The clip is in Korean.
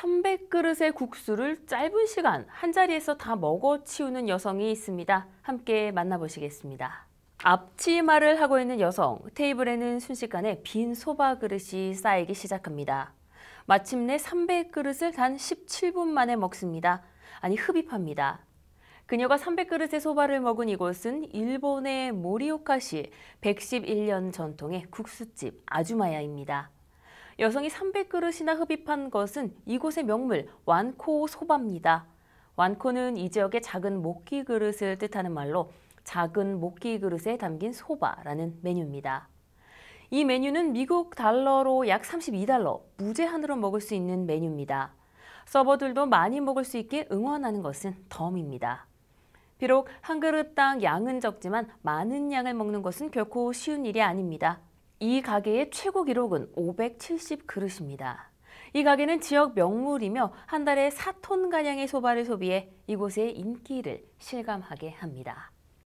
300그릇의 국수를 짧은 시간 한자리에서 다 먹어치우는 여성이 있습니다. 함께 만나보시겠습니다. 앞치마를 하고 있는 여성, 테이블에는 순식간에 빈 소바 그릇이 쌓이기 시작합니다. 마침내 300그릇을 단 17분 만에 먹습니다. 아니 흡입합니다. 그녀가 300그릇의 소바를 먹은 이곳은 일본의 모리오카시 111년 전통의 국수집 아주마야입니다. 여성이 300그릇이나 흡입한 것은 이곳의 명물 완코 소바입니다. 완코는 이 지역의 작은 목기 그릇을 뜻하는 말로 작은 목기 그릇에 담긴 소바라는 메뉴입니다. 이 메뉴는 미국 달러로 약 32달러, 무제한으로 먹을 수 있는 메뉴입니다. 서버들도 많이 먹을 수 있게 응원하는 것은 덤입니다. 비록 한 그릇당 양은 적지만 많은 양을 먹는 것은 결코 쉬운 일이 아닙니다. 이 가게의 최고 기록은 570그릇입니다. 이 가게는 지역 명물이며 한 달에 4톤가량의 소바를 소비해 이곳의 인기를 실감하게 합니다.